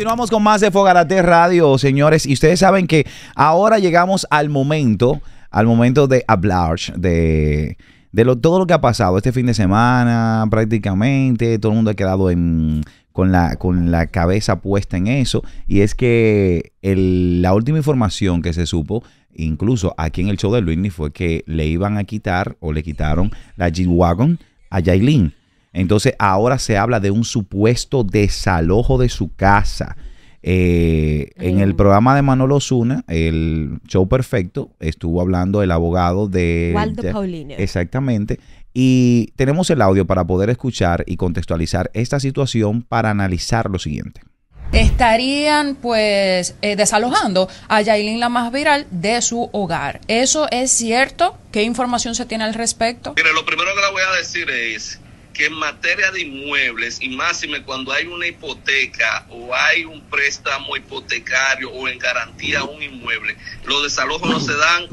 Continuamos con más de Fogarate Radio, señores. Y ustedes saben que ahora llegamos al momento, al momento de hablar de, de todo lo que ha pasado este fin de semana, prácticamente. Todo el mundo ha quedado con, la, con la cabeza puesta en eso. Y es que la última información que se supo, incluso aquí en el show de Luis, fue que le iban a quitar o le quitaron la G-Wagon a Jailin. Entonces ahora se habla de un supuesto desalojo de su casa. Eh, en el programa de Manolo Osuna, el show perfecto, estuvo hablando el abogado de Waldo Exactamente. Y tenemos el audio para poder escuchar y contextualizar esta situación para analizar lo siguiente. Estarían pues eh, desalojando a Yailin la más viral de su hogar. ¿Eso es cierto? ¿Qué información se tiene al respecto? Mire, lo primero que le voy a decir es en materia de inmuebles, y máxime cuando hay una hipoteca o hay un préstamo hipotecario o en garantía un inmueble, los desalojos no se dan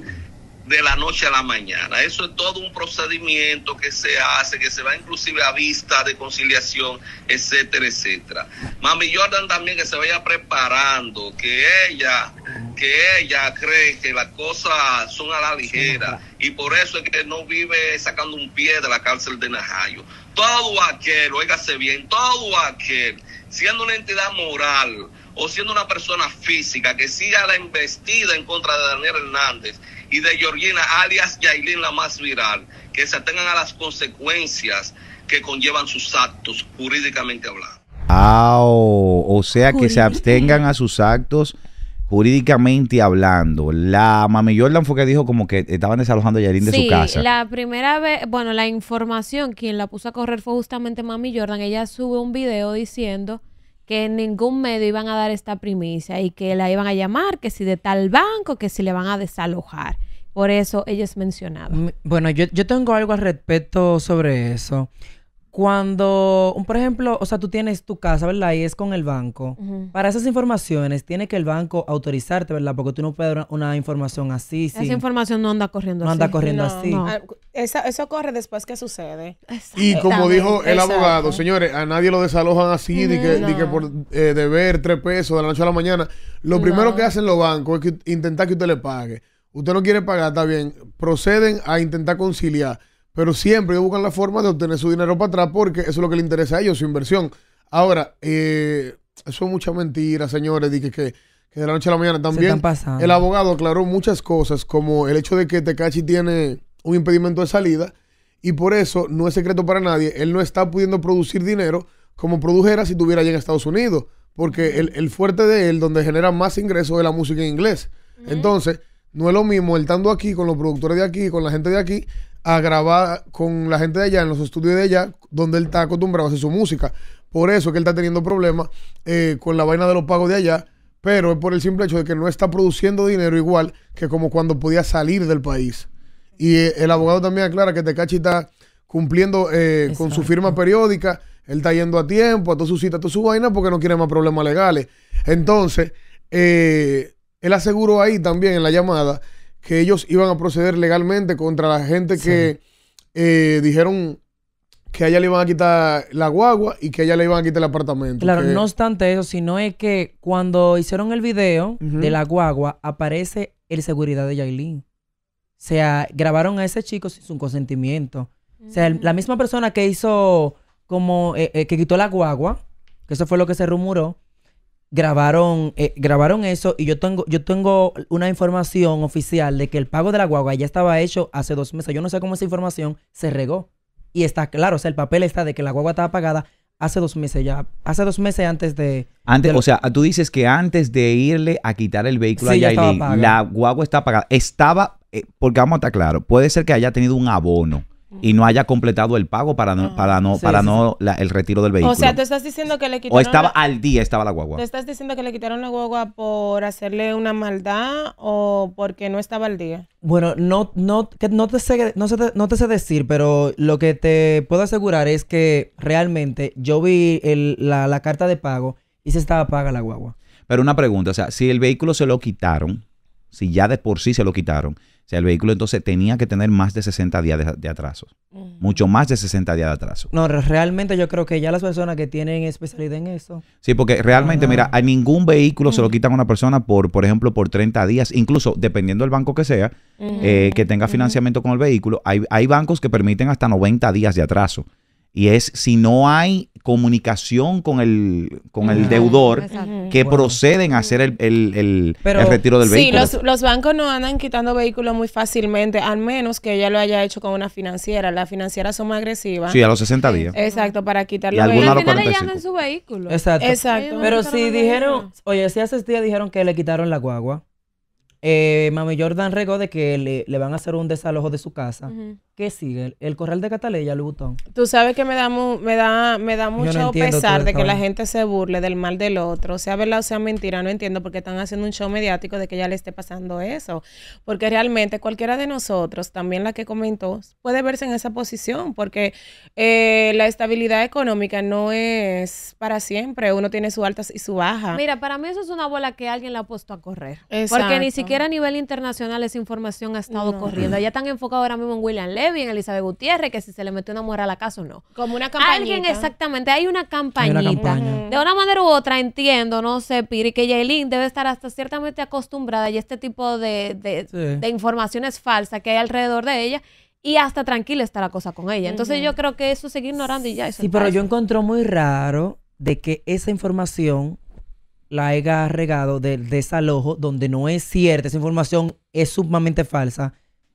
de la noche a la mañana. Eso es todo un procedimiento que se hace, que se va inclusive a vista de conciliación, etcétera, etcétera. Mami Jordan también que se vaya preparando, que ella, que ella cree que las cosas son a la ligera y por eso es que no vive sacando un pie de la cárcel de Najayo. Todo aquel, oígase bien, todo aquel, siendo una entidad moral, o siendo una persona física que siga la investida en contra de Daniel Hernández y de Georgina, alias Yailin, la más viral, que se atengan a las consecuencias que conllevan sus actos, jurídicamente hablando. Ah, o sea que se abstengan a sus actos jurídicamente hablando, la mami Jordan fue que dijo como que estaban desalojando a de su casa. La primera vez, bueno, la información, quien la puso a correr fue justamente mami Jordan. Ella sube un video diciendo que en ningún medio iban a dar esta primicia y que la iban a llamar, que si de tal banco, que si le van a desalojar. Por eso ella es mencionada. Bueno, yo, yo tengo algo al respecto sobre eso cuando, por ejemplo, o sea, tú tienes tu casa, ¿verdad? Y es con el banco. Para esas informaciones tiene que el banco autorizarte, ¿verdad? Porque tú no puedes dar una, información así. Esa información no anda corriendo así. No anda ah, corriendo así. eso corre después que sucede. Y como dijo el abogado, señores, a nadie lo desalojan así, de que, que por eh, deber tres pesos de la noche a la mañana. Lo primero que hacen los bancos es que intentar que usted le pague. Usted no quiere pagar, está bien. Proceden a intentar conciliar pero siempre ellos buscan la forma de obtener su dinero para atrás porque eso es lo que les interesa a ellos, su inversión. Ahora, eh, eso es mucha mentira, señores, que, que, de la noche a la mañana también. el abogado aclaró muchas cosas, como el hecho de que Tecachi tiene un impedimento de salida y por eso no es secreto para nadie, él no está pudiendo producir dinero como produjera si estuviera allá en Estados Unidos, porque el, el fuerte de él, donde genera más ingresos, es la música en inglés. Entonces, no es lo mismo él estando aquí con los productores de aquí, con la gente de aquí, a grabar con la gente de allá, en los estudios de allá, donde él está acostumbrado a hacer su música. Por eso es que él está teniendo problemas eh, con la vaina de los pagos de allá, pero es por el simple hecho de que no está produciendo dinero igual que como cuando podía salir del país. Y eh, el abogado también aclara que Tecachi está cumpliendo eh, con su firma periódica, él está yendo a tiempo, a todas sus citas, a todas sus vainas, porque no quiere más problemas legales. Entonces, eh, él aseguró ahí también en la llamada que ellos iban a proceder legalmente contra la gente que eh, dijeron que a ella le iban a quitar la guagua y que a ella le iban a quitar el apartamento. Claro, no obstante eso, sino es que cuando hicieron el video de la guagua, aparece el seguridad de Yailin. O sea, grabaron a ese chico sin su consentimiento. O sea, la mm. misma persona que hizo como eh, eh, que quitó la guagua, que eso fue lo que se rumoró, grabaron, eh, grabaron eso y yo tengo, yo tengo una información oficial de que el pago de la guagua ya estaba hecho hace dos meses. Yo no sé cómo esa información se regó. Y está claro, o sea, el papel está de que la guagua estaba pagada hace dos meses ya, hace dos meses antes de... Antes, o sea, tú dices que antes de irle a quitar el vehículo a la guagua está pagada. Estaba, eh, porque vamos a estar claro, puede ser que haya tenido un abono y no haya completado el pago para no, para no, para no el retiro del vehículo. O sea, tú estás diciendo que le quitaron. O estaba al día, estaba la guagua. ¿Te estás diciendo que le quitaron la guagua por hacerle una maldad o porque no estaba al día? Bueno, no, no, no, te sé, no, te sé decir, pero lo que te puedo asegurar es que realmente yo vi la, la carta de pago y se estaba paga la guagua. Pero una pregunta, o sea, si el vehículo se lo quitaron, si ya de por sí se lo quitaron, sea, el vehículo entonces tenía que tener más de 60 días de, atraso. Mucho más de 60 días de atraso. No, realmente yo creo que ya las personas que tienen especialidad en eso. Sí, porque realmente, mira, a ningún vehículo se lo quitan a una persona por, por ejemplo, por 30 días, incluso dependiendo del banco que sea, eh, que tenga financiamiento con el vehículo. Hay, hay bancos que permiten hasta 90 días de atraso y es si no hay comunicación con el, con el deudor que proceden a hacer el, retiro del vehículo. Sí, los, bancos no andan quitando vehículos muy fácilmente, al menos que ella lo haya hecho con una financiera. Las financieras son más agresivas. Sí, a los 60 días. Exacto, para quitar los vehículos. Y su vehículo. Exacto. Pero si dijeron, oye, si hace días dijeron que le quitaron la guagua. Eh, Mami Jordan regó de que le, van a hacer un desalojo de su casa. ¿Qué sigue? El, corral de Cataleya, Luis Tú sabes que me da, me da, me da mucho pesar de que la gente se burle del mal del otro, sea verdad o sea mentira, no entiendo por qué están haciendo un show mediático de que ya le esté pasando eso. Porque realmente cualquiera de nosotros, también la que comentó, puede verse en esa posición porque eh, la estabilidad económica no es para siempre. Uno tiene sus altas y su baja. Mira, para mí eso es una bola que alguien la ha puesto a correr. Porque ni siquiera a nivel internacional esa información ha estado corriendo. Ya están enfocados ahora mismo en William Levy, en Elizabeth Gutiérrez, que si se le metió una mujer a la casa o no. Como una campaña. Alguien exactamente, hay una campañita. de una manera u otra entiendo, no sé, Piri, que Yailin debe estar hasta ciertamente acostumbrada y este tipo de, de, informaciones falsas que hay alrededor de ella y hasta tranquila está la cosa con ella. Entonces yo creo que eso seguir ignorando y ya. Eso sí, pero yo encontró muy raro de que esa información la haya regado del desalojo, donde no es cierta, esa información es sumamente falsa,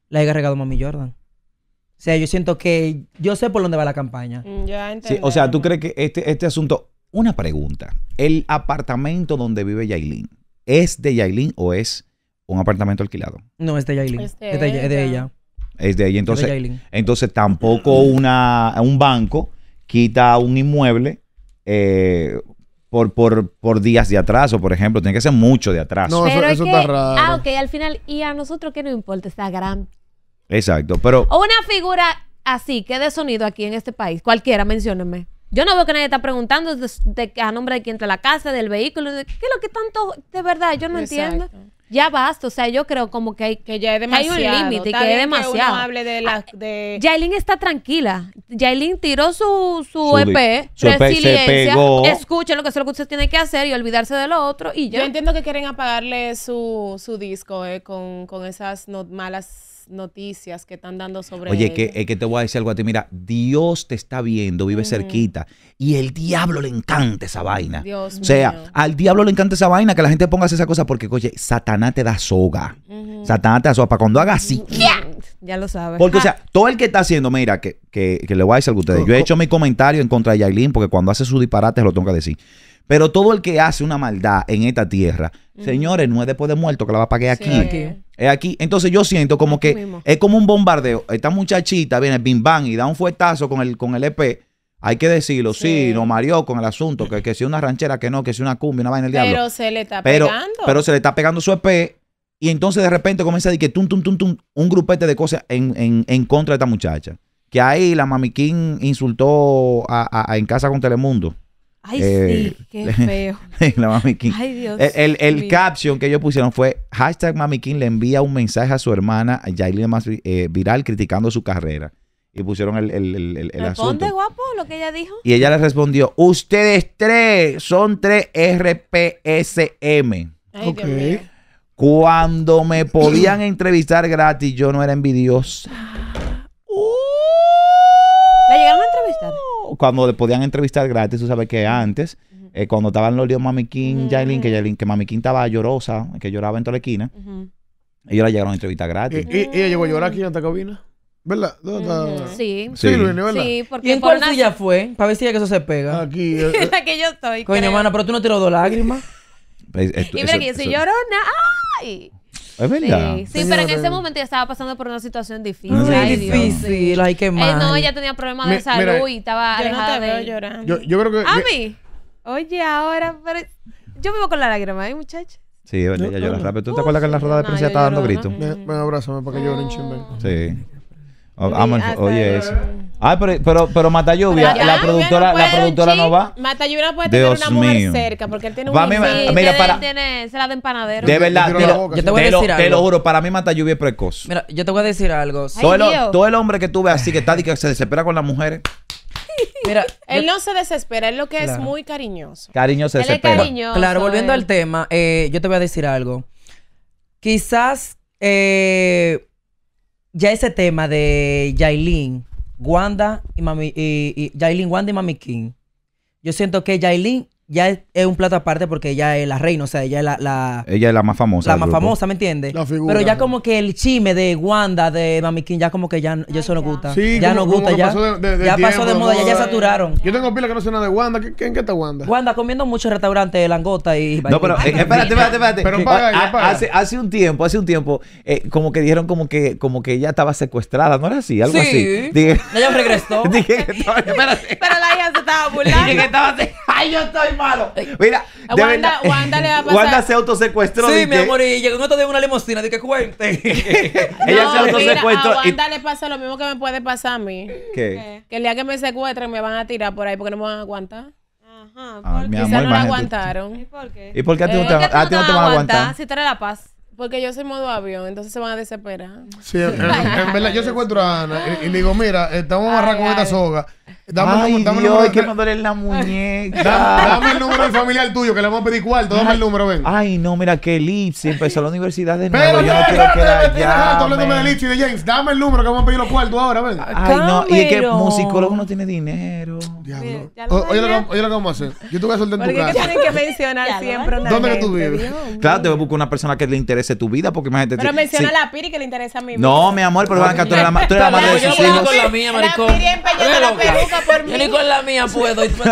la haya regado Mami Jordan. O sea, yo siento que yo sé por dónde va la campaña. Mm, ya sí, o sea, ¿tú crees que este, este asunto... Una pregunta. ¿El apartamento donde vive Yailin es de Yailin o es un apartamento alquilado? No, es de Yailin. Pues es de, ella. Es de ella. Entonces, entonces tampoco una, un banco quita un inmueble eh, por, por, por días de atraso, por ejemplo. Tiene que ser mucho de atraso. No, eso, está raro. Ah, ok, al final, y a nosotros qué nos importa Está grande. Exacto, pero. una figura así, que de sonido aquí en este país. Cualquiera, menciónenme. Yo no veo que nadie está preguntando a nombre de quién está la casa, del vehículo, qué es lo que tanto, de verdad, yo no entiendo ya basta. O sea, yo creo como que hay, que ya es demasiado, que hay un límite, que es demasiado. Que de la, ah, Yailin está tranquila. Yailin tiró su, su, EP, su e e resiliencia. Escuchen lo que es lo que ustedes tienen que hacer y olvidarse de lo otro y Yo entiendo que quieren apagarle su, su disco eh, con, esas malas noticias que están dando sobre Oye, que Que, eh, que te voy a decir algo a ti. Mira, Dios te está viendo, vive cerquita. Y el diablo le encanta esa vaina. o sea, al diablo le encanta esa vaina, que la gente ponga esa cosa porque, oye, Satanás te da soga. Satanás te da soga para cuando haga así. Ya lo sabes. Porque, o sea, todo el que está haciendo, mira, que, que, que le voy a decir algo a ustedes. Yo he hecho mi comentario en contra de Yailin porque cuando hace sus disparates lo tengo que decir. Pero todo el que hace una maldad en esta tierra, señores, no es después de muerto que la va a pagar aquí. Es aquí. Entonces yo siento como que es como un bombardeo. Esta muchachita viene, bim bam, y da un fuetazo con el, con el EP. Hay que decirlo, sí, no lo mareó con el asunto, que, que si una ranchera, que no, que si una cumbia, una vaina del diablo. Pero se le está pegando. Pero se le está pegando su EP y entonces de repente comienza a decir que tum, tum, tum, tum, un grupete de cosas en, en, contra de esta muchacha. Que ahí la mamiquín insultó a, en casa con Telemundo. Ay, eh, sí, qué feo. la Mami Ay, Dios. El, el, caption que ellos pusieron fue: hashtag Mami le envía un mensaje a su hermana, a eh, viral, criticando su carrera. Y pusieron el, el, el, el Responde, guapo lo que ella dijo. Y ella le respondió: Ustedes tres son tres RPSM. Ay, Cuando me podían entrevistar gratis, yo no era envidiosa. cuando le podían entrevistar gratis, tú sabes que antes, eh, cuando estaban los líos Mami King, Yailin, que Yailin, que Mami King estaba llorosa, que lloraba en toda la esquina, ellos la llegaron a entrevistar gratis. ¿Y, ella llegó a llorar aquí en esta cabina? ¿Verdad? Sí. Sí, Sí. Luis, ¿Y en cuál fue? Para ver si ya que eso se pega. Aquí. eh, yo estoy. Coño, hermana, pero tú no tiró dos lágrimas. Pues, eh, y mira eso- que lloró llorona. ¡Ay! Es verdad. Sí, pero en ese momento ya estaba pasando por una situación difícil. sí difícil, ay, qué eh, mal. no, ella tenía problemas de salud y estaba alejada de llorando. Yo, yo creo que. A mí. Oye, ahora, yo vivo con la lágrima, ¿eh, muchachos Sí, bueno ella llora rápido. ¿Tú te acuerdas que en la rueda de prensa estaba dando gritos? Ven, para que llore un chimbe. Sí. oye, eso. Ay, pero, pero, Lluvia, la productora, no la productora no va. no puede tener una mujer cerca porque él tiene un mira, para, tiene, se la de empanadero. De verdad, te, lo, yo te, voy a decir te lo juro, para mí Lluvia es precoz. Mira, yo te voy a decir algo. todo, el, hombre que tú ves así que está y que se desespera con las mujeres. él no se desespera, Es lo que es muy cariñoso. Cariñoso, él desespera. Es cariñoso, claro, volviendo eh. al tema, eh, yo te voy a decir algo. Quizás eh, ya ese tema de Yailin Wanda y Mami, y, y Yailin Wanda y Mami King. Yo siento que Yailin ya es, un plato aparte porque ella es la reina, o sea, ella es la... la ella es la más famosa. La más famosa, ¿me entiendes? La figura. Pero ya como que el chime de Wanda, de Mami King, ya como que ya, ya eso no gusta. Sí, ya no gusta, ya pasó de, ya pasó de moda, ya, ya saturaron. Yo tengo pila que no sé nada de Wanda. ¿Qué, qué, qué está Wanda? Wanda comiendo mucho en restaurantes, langota y... No, pero eh, espérate, espérate, espérate. Pero eh, paga, Hace, hace, un tiempo, hace un tiempo, eh, como que dijeron como que, como que ella estaba secuestrada, ¿no era así? Algo sí. así. Dije, ella regresó. Dije que Pero la hija se estaba burlando. Ay, yo estoy Mira, de Wanda, Wanda se autosecuestró. Sí, mi amor, y llegó otro día una limosina, de que cuente. Ella se autosecuestró. A Wanda le pasa lo mismo que me puede pasar a mí. ¿Qué? Que el día que me secuestren me van a tirar por ahí porque no me van a aguantar. Ajá, mi amor, no la aguantaron. ¿Y por qué? ¿Y por qué a ti, no, eh, te, a, a ti no, no te van a aguantar? Si la paz. Porque yo soy modo avión, entonces se van a desesperar. Sí, en, verdad, yo secuestro a Ana y, le digo, mira, estamos eh, amarrados con esta soga. Dame, Ay, el, número. de que me duele la muñeca. Dame, el número del familiar tuyo, que le vamos a pedir cuarto. Dame el número, ven. Ay, no, mira, que Lipsy empezó la universidad de nuevo. Pero, yo no quiero quedar ya. Hablando de Lipsy de James. Dame el número que vamos a pedir los cuartos ahora, ven. Ay, no, y es que el musicólogo no tiene dinero. Diablo. Oye, lo que vamos a hacer. Yo te voy a soltar en tu casa. Porque tienen que mencionar siempre ¿Dónde que tú vives? Claro, te voy a buscar una persona que le interese tu vida, porque imagínate. Pero menciona a la Piri que le interesa a mi vida. No, mi amor, pero van a tú eres la madre de sus hijos. La Piri empeñó la yo ni con la mía puedo. después,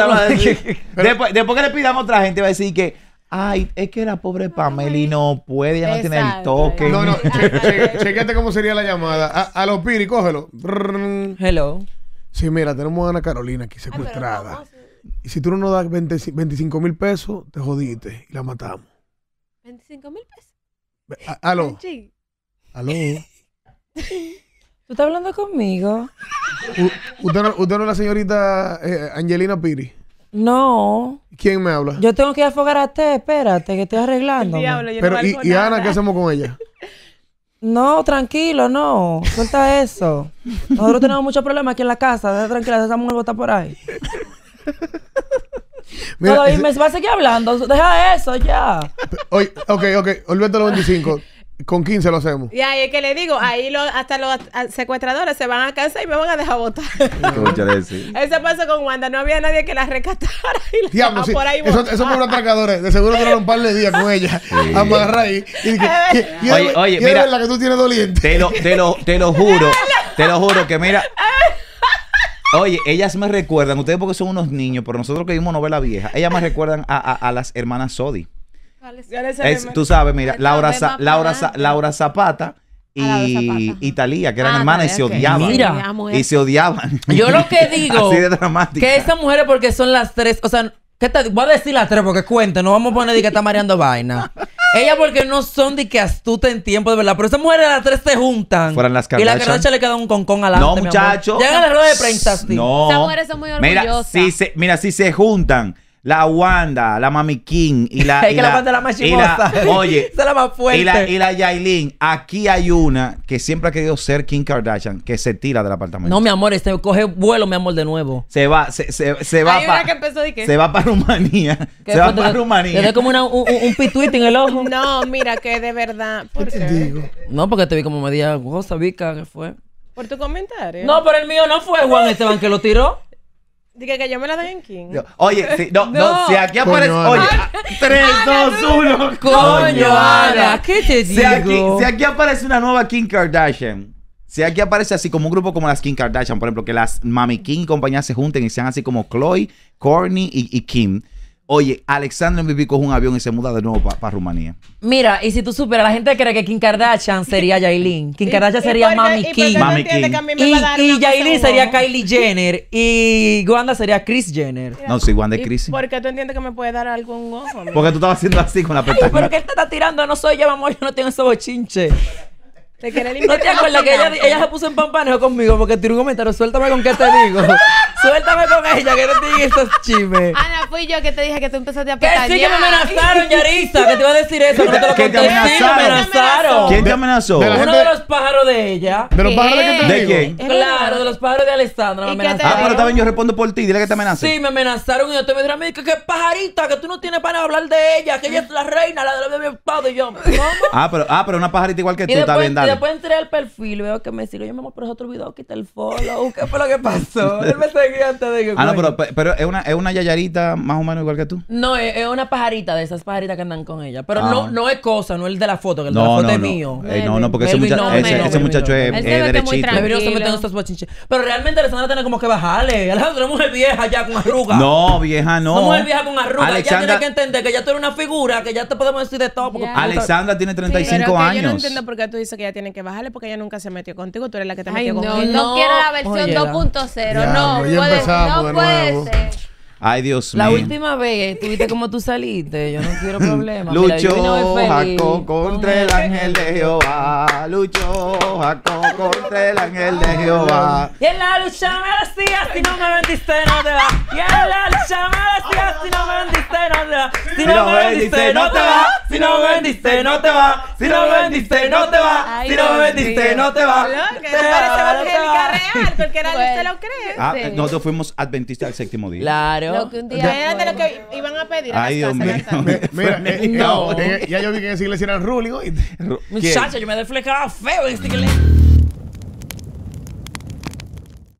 que le pidamos a otra gente, va a decir que. Ay, es que la pobre Pamela no puede, ya no tiene el toque. No, no, chequete cómo sería la llamada. A, los piri, cógelo. Hello. Sí, mira, tenemos a Ana Carolina aquí secuestrada. y si tú no nos das 25 mil pesos, te jodiste y la matamos. ¿25 mil pesos? aló. Aló. ¿Tú estás hablando conmigo? usted, no, es la señorita eh, Angelina Piri? No. ¿Quién me habla? Yo tengo que ir a usted, espérate, que estoy arreglando. Pero, y, ¿y Ana qué hacemos con ella? No, tranquilo, no. Suelta eso. Nosotros tenemos muchos problemas aquí en la casa. Deja tranquila, esa mujer está por ahí. Mira, y me va a seguir hablando. Deja eso ya. Oye, ok, ok. Olvídate los 25. Con 15 lo hacemos. Y ahí es que le digo, ahí hasta los secuestradores se van a casa y me van a dejar votar. eso pasó con Wanda, no había nadie que la rescatara. Y la por ahí eso, esos los atracadores, de seguro duraron un par de días con ella. Amarra ahí. Y, oye, mira, la que tú tienes doliente. Te lo, te lo, te lo juro, te lo juro que mira. Oye, ellas me recuerdan, ustedes porque son unos niños, pero nosotros que vimos novela vieja, ellas me recuerdan a, a, a las hermanas Sodi tú sabes, mira, Laura, Laura, Zapata y, Italia Talía, que eran ah, hermanas y se odiaban. Y se odiaban. Yo lo que digo. Que esas mujeres, porque son las tres. O sea, ¿qué voy a decir las tres porque cuenta, no vamos a poner de que está mareando vaina. Ellas porque no son de que astuta en tiempo, de verdad. Pero esas mujeres las tres se juntan. Y la Kardashian le queda un concón al No, muchachos. Llegan la rueda de prensa. No. Esas mujeres son muy orgullosas. si se, mira, si se juntan la Wanda, la Mami King y la. es la, es la más oye, es la más fuerte. Y la, y la Yailin. Aquí hay una que siempre ha querido ser Kim Kardashian, que se tira del apartamento. No, mi amor, este coge vuelo, mi amor, de nuevo. Se va, se, va. Hay una que empezó de qué? Se va para Rumanía. Se va para Rumanía. Te, ve como una, un, pituit en el ojo. no, mira, que de verdad. ¿Por ¿Qué te digo? No, porque te vi como media cosa, Vica, que fue. Por tu comentario. No, por el mío no fue Juan Esteban que lo tiró. Dije que yo me la den en King. Oye, si, no, no, si aquí aparece. Oye, 3, 2, 1, coño, Ana. ¿Qué te digo? si aquí aparece una nueva Kim Kardashian. Si aquí aparece así como un grupo como las Kim Kardashian, por ejemplo, que las Mami Kim y compañía se junten y sean así como Chloe, Courtney y Kim. Oye, Alexander MVP coge un avión y se muda de nuevo para Rumanía. Mira, y si tú supieras, la gente cree que Kim Kardashian sería Yailin. Kim Kardashian sería Mami Kim. Y, sería Kylie Jenner. Y Wanda sería Chris Jenner. No, sí, Wanda es Chris. ¿Por qué tú entiendes que me puedes dar algún ojo? Porque tú estabas haciendo así con la pestaña. ¿Por qué te estás tirando? No soy yo, Yo no tengo esos bochinches. Te no te acuerdas que ella, ella, se puso en pampanejo conmigo porque tiró un comentario. Suéltame con qué te digo. Suéltame con ella que no te digan esos chimes. Ana, fui yo que te dije que tú empezaste a pestañear. Que sí, que me amenazaron, Yarisa. que te iba a decir eso. Que no te lo conté. Te amenazaron? me amenazaron. ¿Quién te amenazó? De Uno de los pájaros de ella. ¿De los pájaros de qué quién? Claro, de los pájaros de Alessandra. Me amenazaron. Ah, pero también yo respondo por ti. Dile que te amenazaron Sí, me amenazaron y yo te me dijeron, que, que pajarita, que tú no tienes para hablar de ella, que ella es la reina, la de la padre Y yo, ¿cómo? Ah, pero, ah, pero una pajarita igual que tú, también dale después entré al perfil, veo que me siguen Yo, me voy pero es otro video quita el follow. ¿Qué fue lo que pasó? Él me seguía antes de que. Ah, no, pero, pero es, una, es una yayarita más o menos igual que tú. No, es, es una pajarita de esas pajaritas que andan con ella. Pero no, ah. no es cosa, no es el de la foto, que el de la foto no, es mío. Eh, no, no, porque ese, muchacho es, es derechito. pero realmente Alexandra tiene como que bajarle. Alessandra es mujer vieja ya con arruga No, vieja no. una mujer vieja con arruga Alexandra... Ya tienes que entender que ya tú eres una figura, que ya te podemos decir de todo. Alexandra tiene 35 años. yo no entiendo por qué tú dices que ya tiene tienen que bajarle porque ella nunca se metió contigo, tú eres la que te metió contigo. No, quiero la versión 2.0, no, puede, ser. Ay, Dios mío. La última vez tuviste como tú saliste. Yo no quiero problemas. Lucho Jaco contra el ángel de Jehová. Lucho Jaco contra el ángel de Jehová. Y en la lucha me decías, si no me vendiste, no te va. Y en la lucha me decías, si no me vendiste, no te va. Si no me vendiste, no te va. Si no me vendiste, no te va. Si no me vendiste, no te va. Si no me vendiste, no te va. Lo que parece evangélica real, porque era se lo cree. Ah, nosotros fuimos adventistas al séptimo día. Claro. Lo era de lo que iban a pedir. Ay, Dios mío. Mira, eh, no. Ya yo vi que en esa iglesia eran rúlicos. Muchacha, yo me desflejaba feo en esta iglesia.